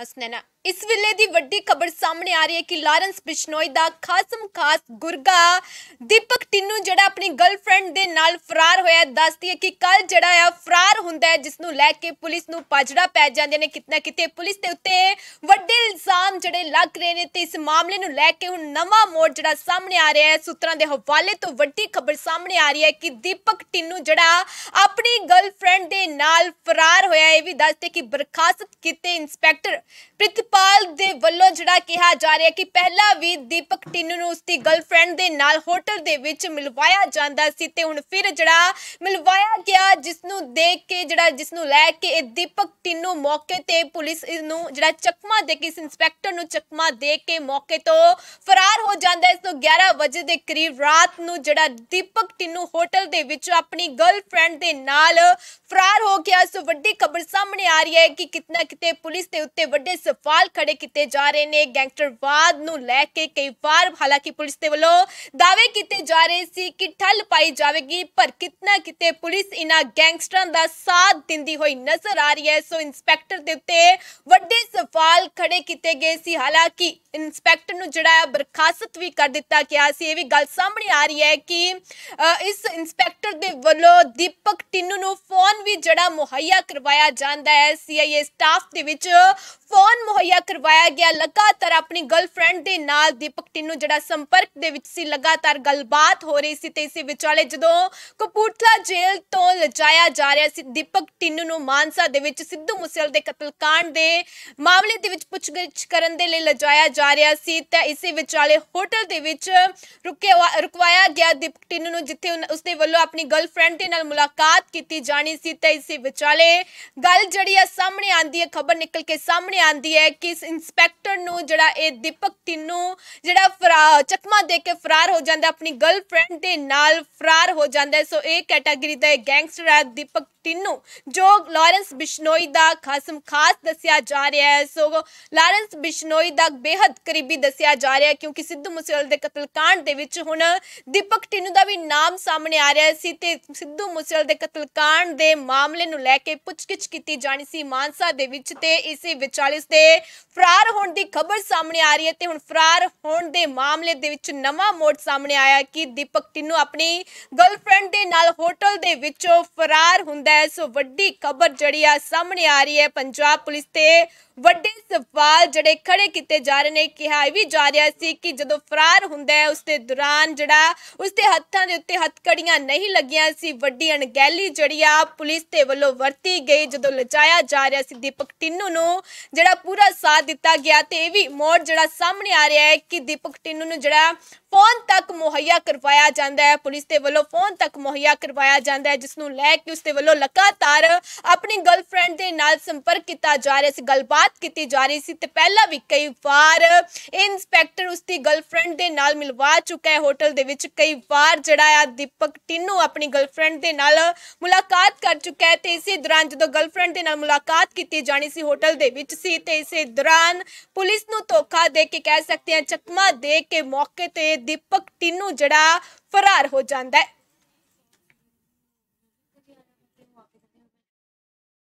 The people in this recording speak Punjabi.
ਹਸਨੈਨਾ ਇਸ ਵੇਲੇ ਦੀ ਵੱਡੀ ਖਬਰ ਸਾਹਮਣੇ ਆ ਰਹੀ ਹੈ ਕਿ ਲਾਰੈਂਸ ਬਿਸ਼ਨੋਈ ਦਾ ਖਾਸਮ ਖਾਸ ਗੁਰਗਾ ਦੀਪਕ ਟਿੰਨੂ ਜਿਹੜਾ ਆਪਣੀ ਗਰਲਫ੍ਰੈਂਡ ਦੇ ਨਾਲ ਫਰਾਰ ਹੋਇਆ ਦੱਸਦੀ ਹੈ ਕਿ ਕੱਲ ਜਿਹੜਾ ਆ ਫਰਾਰ ਹੁੰਦਾ ਹੈ ਜਿਸ ਨੂੰ ਲੈ ਕੇ ਪੁਲਿਸ ਨੂੰ ਪਾਜੜਾ ਪੈ ਜਾਂਦੇ ਨੇ ਕਿਤਨਾ ਕਿਤੇ ਪੁਲਿਸ ਦੇ ਉੱਤੇ ਵੱਡੇ ਇਲਜ਼ਾਮ ਜਿਹੜੇ ਲੱਗ ਰਹੇ ਨੇ ਤੇ ਇਸ ਮਾਮਲੇ ਨੂੰ ਲੈ ਕੇ ਹੁਣ ਨਵਾਂ ਮੋੜ ਜਿਹੜਾ ਸਾਹਮਣੇ ਆ ਰਿਹਾ ਹੈ ਸੂਤਰਾਂ ਦੇ ਹਵਾਲੇ ਤੋਂ ਵੱਡੀ ਖਬਰ ਸਾਹਮਣੇ ਆ ਰਹੀ ਹੈ ਕਿ ਦੀਪਕ ਟਿੰਨੂ ਜਿਹੜਾ ਆਪਣੀ ਗਰਲਫ੍ਰੈਂਡ ਦੇ ਨਾਲ ਫਰਾਰ ਹੋਇਆ ਇਹ ਵੀ ਦੱਸਦੇ ਕਿ ਬਰਖਾਸਤ ਕੀਤੇ ਇੰਸਪੈਕਟਰ ਪ੍ਰਿਤਪਾਲ ਦੇ ਵੱਲੋਂ ਜਿਹੜਾ ਕਿਹਾ ਜਾ ਰਿਹਾ ਕਿ ਪਹਿਲਾਂ ਵੀ ਦੀਪਕ ਟਿੰਨੂ ਨੂੰ ਉਸਦੀ ਗਰਲਫ੍ਰੈਂਡ ਦੇ ਨਾਲ ਹੋਟਲ ਦੇ ਵਿੱਚ ਮਿਲਵਾਇਆ ਜਾਂਦਾ ਸੀ ਤੇ ਹੁਣ ਫਿਰ ਜਿਹੜਾ ਮਿਲਵਾਇਆ ਗਿਆ ਜਿਸ ਨੂੰ ਦੇਖ ਕੇ ਜਿਹੜਾ ਜਿਸ ਨੂੰ ਲੈ ਕੇ ਇਹ ਦੀਪਕ ਟਿੰਨੂ ਮੌਕੇ ਤੇ ਪੁਲਿਸ ਨੂੰ ਜਿਹੜਾ ਚਕਮਾ ਦੇ ਕੇ ਇਸ ਇੰਸਪੈਕਟਰ ਨੂੰ ਚਕਮਾ ਦੇ ਕੇ ਮੌਕੇ ਤੋਂ ਫਰਾਰ ਹੋ ਜਾਂਦਾ ਇਸ ਨੂੰ 11 ਵਜੇ ਦੇ ਕਰੀਬ ਰਾਤ ਨੂੰ ਜਿਹੜਾ ਦੀਪਕ ਟਿੰਨੂ ਹੋਟਲ ਦੇ ਵਿੱਚ ਆਪਣੀ ਗਰਲਫ੍ਰੈਂਡ ਦੇ ਨਾਲ ਫਰਾਰ ਹੋ ਗਿਆ ਸੋ ਵੱਡੀ ਖਬਰ ਸਾਹਮਣੇ ਆ ਰਹੀ ਹੈ ਕਿ ਕਿਤਨਾ ਕਿਤੇ ਪੁਲਿਸ ਦੇ ਉੱਤੇ ਵੱਡੇ ਸਵਾਲ ਖੜੇ ਕੀਤੇ ਜਾ ਰਹੇ ਨੇ ਗੈਂਗਸਟਰਵਾਦ ਨੂੰ ਲੈ ਕੇ ਕਈ ਵਾਰ ਹਾਲਾਂਕਿ ਪੁਲਿਸ ਦੇ ਵੱਲੋਂ ਦਾਅਵੇ ਕੀਤੇ ਜਾ ਰਹੇ ਸੀ ਕਿ ਠੱਲ ਪਾਈ ਜਾਵੇਗੀ ਪਰ ਕਿਤਨਾ ਕਿਤੇ ਪੁਲਿਸ ਇਹਨਾਂ ਗੈਂਗਸਟਰਾਂ ਦਾ ਸਾਥ ਦਿੰਦੀ ਹੋਈ ਨਜ਼ਰ ਆ ਰਹੀ ਹੈ ਸੋ ਇੰਸਪੈਕਟਰ ਦੇ ਉੱਤੇ ਵੱਡੇ ਸਵਾਲ ਖੜੇ ਕੀਤੇ ਗਏ ਸੀ ਹਾਲਾਂਕਿ ਇੰਸਪੈਕਟਰ ਨੂੰ ਜਿਹੜਾ ਬਰਖਾਸਤ ਵੀ ਕਰ ਦਿੱਤਾ ਗਿਆ ਸੀ ਇਹ ਵੀ ਗੱਲ ਸਾਹਮਣੇ ਆ ਰਹੀ ਹੈ ਕਿ ਇਸ ਇੰਸਪੈਕਟਰ ਦੇ ਵੱਲੋਂ ਦੀਪਕ ਟਿੰਨੂ ਨੂੰ ਫੋਨ ਵੀ ਜਿਹੜਾ ਮੁਹੱਈਆ ਕਰਵਾਇਆ ਜਾਂਦਾ ਹੈ ਸੀਆਈਏ ਸਟਾਫ ਦੇ ਵਿੱਚ ਫੋਨ ਕਰਵਾਇਆ ਗਿਆ ਲਗਾਤਾਰ ਆਪਣੀ ਗਰਲਫ੍ਰੈਂਡ ਦੇ ਨਾਲ ਦੀਪਕ ਟਿੰਨੂ ਜਿਹੜਾ ਸੰਪਰਕ ਦੇ ਵਿੱਚ ਸੀ ਲਗਾਤਾਰ ਗੱਲਬਾਤ ਹੋ ਰਹੀ ਸੀ ਤੇ ਇਸੇ ਵਿਚਾਲੇ ਜਦੋਂ ਕਪੂਰਥਲਾ ਜੇਲ੍ਹ ਤੋਂ ਲਜਾਇਆ ਜਾ ਰਿਹਾ ਸੀ ਦੀਪਕ ਟਿੰਨੂ ਨੂੰ ਮਾਨਸਾ ਦੇ ਵਿੱਚ ਸਿੱਧੂ ਮੂਸੇਵਾਲ ਦੇ ਕਤਲकांड ਦੇ ਮਾਮਲੇ ਦੇ ਵਿੱਚ ਪੁੱਛਗਿੱਛ ਕਰਨ ਦੇ ਲਈ ਲਜਾਇਆ ਜਾ ਰਿਹਾ ਸੀ ਤਾਂ ਇਸੇ ਵਿਚਾਲੇ ਹੋਟਲ ਦੇ ਵਿੱਚ ਰੁਕਿਆ ਰੁਕਵਾਇਆ ਗਿਆ ਦੀਪਕ ਟਿੰਨੂ ਨੂੰ ਜਿੱਥੇ ਉਸਦੇ ਵੱਲੋਂ ਆਪਣੀ ਗਰਲਫ੍ਰੈਂਡ ਦੇ ਨਾਲ ਮੁਲਾਕਾਤ ਕੀਤੀ ਜਾਣੀ ਸੀ ਤੇ ਇਸੇ ਵਿਚਾਲੇ ਗੱਲ ਜਿਹੜੀ ਆ ਸਾਹਮਣੇ ਆਂਦੀ ਹੈ ਖਬਰ ਨਿਕਲ ਕੇ ਸਾਹਮਣੇ ਆਂਦੀ ਹੈ ਕਿ ਪੁਲਿਸ ਇਨਸਪੈਕਟਰ ਨੂੰ ਜਿਹੜਾ ਇਹ ਦੀਪਕ ਤਿੰਨੂ ਜਿਹੜਾ ਚਕਮਾ ਦੇ ਕੇ ਫਰਾਰ ਹੋ ਜਾਂਦਾ ਆਪਣੀ ਗਰਲਫ੍ਰੈਂਡ ਦੇ ਨਾਲ ਫਰਾਰ ਹੋ ਜਾਂਦਾ ਸੋ ਇਹ ਕੈਟਾਗਰੀ ਦਾ ਇਹ ਗੈਂਗਸਟਰ ਹੈ ਦੀਪਕ 3 ਨੂੰ ਜੋ ਲਾਰੈਂਸ ਬਿਸ਼ਨੋਈ ਦਾ ਖਾਸਮ ਖਾਸ ਦੱਸਿਆ ਜਾ ਰਿਹਾ ਹੈ ਸੋ ਲਾਰੈਂਸ ਬਿਸ਼ਨੋਈ ਦਾ ਬੇहद ਕਰੀਬੀ ਦੱਸਿਆ ਜਾ ਰਿਹਾ ਹੈ ਕਿਉਂਕਿ ਸਿੱਧੂ ਮੂਸੇਵਾਲੇ ਦੇ ਕਤਲकांड ਦੇ ਵਿੱਚ ਹੁਣ ਦੀਪਕ ਟਿੰਨੂ ਦਾ ਵੀ ਨਾਮ ਸਾਹਮਣੇ ਆ ਰਿਹਾ ਸੀ ਤੇ ਸਿੱਧੂ ਮੂਸੇਵਾਲੇ ਦੇ ਕਤਲकांड ਦੇ ਮਾਮਲੇ ਨੂੰ ਲੈ ਕੇ ਪੁੱਛਗਿੱਛ ਕੀਤੀ ਜਾਣੀ ਸੀ ਮਾਨਸਾ ਦੇ ਵਿੱਚ ਤੇ ਇਸੇ ਵਿਚਾਲੇ ਦੇ ਫਰਾਰ ਹੋਣ ਦੀ ਖਬਰ ਸਾਹਮਣੇ ਆ ਰਹੀ ਹੈ ਤੇ ਹੁਣ ਫਰਾਰ ਹੋਣ ਦੇ ਮਾਮਲੇ ਦੇ ਵਿੱਚ ਨਵਾਂ ਮੋੜ ਸਾਹਮਣੇ ਆਇਆ ਕਿ ਦੀਪਕ ਟਿੰਨੂ ਆਪਣੀ ਗਰਲਫ੍ਰੈਂਡ ਦੇ ਨਾਲ ਹੋਟਲ ਦੇ ਵਿੱਚੋਂ ਫਰਾਰ ਹੁੰਦਾ ਹੈ ਸੋ ਵੱਡੀ ਖਬਰ ਜਿਹੜੀ ਆ ਸਾਹਮਣੇ ਆ ਰਹੀ ਹੈ ਪੰਜਾਬ ਪੁਲਿਸ ਤੇ ਵੱਡੇ ਸਵਾਲ ਜਿਹੜੇ ਖੜੇ ਕੀਤੇ ਜਾ ਰਹੇ ਨੇ ਕਿਹਾ ਇਹ ਵੀ ਜਾ ਰਿਹਾ ਸੀ ਕਿ ਜਦੋਂ ਫਰਾਰ ਹੁੰਦਾ ਹੈ ਉਸ ਦੇ ਦੌਰਾਨ ਜਿਹੜਾ ਉਸ ਦੇ ਹੱਥਾਂ ਦੇ ਉੱਤੇ ਹੱਥਕੜੀਆਂ ਨਹੀਂ ਲੱਗੀਆਂ ਸੀ ਵੱਡੀ ਅਣਗਹਿਲੀ ਜਿਹੜੀ ਆ ਪੁਲਿਸ ਦੇ ਵੱਲੋਂ ਵਰਤੀ ਗਈ ਜਦੋਂ ਲਚਾਇਆ ਜਾ ਰਿਹਾ ਸੀ ਦੀਪਕ ਟਿੰਨੂ ਨੂੰ ਜਿਹੜਾ ਪੂਰਾ ਸਾਥ ਦਿੱਤਾ ਗਿਆ ਤੇ ਇਹ ਵੀ ਮੋੜ ਜਿਹੜਾ ਸਾਹਮਣੇ ਆ ਰਿਹਾ ਹੈ ਕਿ ਦੀਪਕ ਟਿੰਨੂ ਨੂੰ ਜਿਹੜਾ ਫੋਨ ਤੱਕ ਮੁਹੱਈਆ ਕਰਵਾਇਆ ਜਾਂਦਾ ਹੈ ਪੁਲਿਸ ਦੇ ਵੱਲੋਂ ਫੋਨ ਤੱਕ ਮੁਹੱਈਆ ਕਰਵਾਇਆ ਜਾਂਦਾ ਹੈ ਜਿਸ ਨੂੰ ਲੈ ਕੇ ਉਸ ਦੇ ਵੱਲੋਂ ਲਗਾਤਾਰ ਆਪਣੀ ਗਰਲਫ੍ਰੈਂਡ ਦੇ ਨਾਲ ਸੰਪਰਕ ਕੀਤਾ ਜਾ ਰਿਹਾ ਸੀ ਗੱਲਬਾਤ ਬਾਤ ਕੀਤੀ ਜਾ ਰਹੀ ਸੀ ਤੇ ਪਹਿਲਾਂ ਵੀ ਕਈ ਵਾਰ ਇਨਸਪੈਕਟਰ ਉਸਦੀ ਗਰਲਫ੍ਰੈਂਡ ਦੇ ਨਾਲ ਮਿਲਵਾ ਚੁੱਕਾ ਹੈ ਹੋਟਲ ਦੇ ਵਿੱਚ ਕਈ ਵਾਰ ਜਿਹੜਾ ਆ ਦੀਪਕ ਟਿੰਨੂ ਆਪਣੀ ਗਰਲਫ੍ਰੈਂਡ ਦੇ ਨਾਲ ਮੁਲਾਕਾਤ ਕਰ ਚੁੱਕਾ ਹੈ ਤੇ ਇਸੇ ਦੌਰਾਨ ਜਦੋਂ ਗਰਲਫ੍ਰੈਂਡ ਦੇ ਨਾਲ ਮੁਲਾਕਾਤ ਕੀਤੀ ਜਾਣੀ ਸੀ ਹੋਟਲ ਦੇ ਵਿੱਚ ਸੀ ਤੇ ਇਸੇ ਦੌਰਾਨ ਪੁਲਿਸ ਨੂੰ ਧੋਖਾ ਦੇ ਕੇ ਕਹਿ ਸਕਦੇ ਹਾਂ ਚਕਮਾ ਦੇ ਕੇ ਮੌਕੇ ਤੇ ਦੀਪਕ ਟਿੰਨੂ ਜਿਹੜਾ ਫਰਾਰ ਹੋ ਜਾਂਦਾ ਹੈ